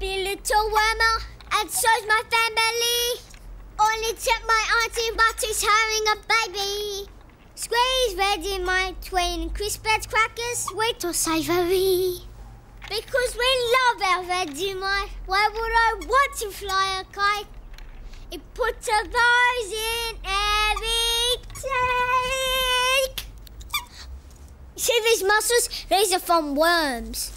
Be little wormer and shows my family. Only tip my auntie she's having a baby. Squeeze ready my twin, crisp crackers, sweet or savory. Because we love our ready my, why would I want to fly a kite? It puts a rose in every take. See these muscles? These are from worms.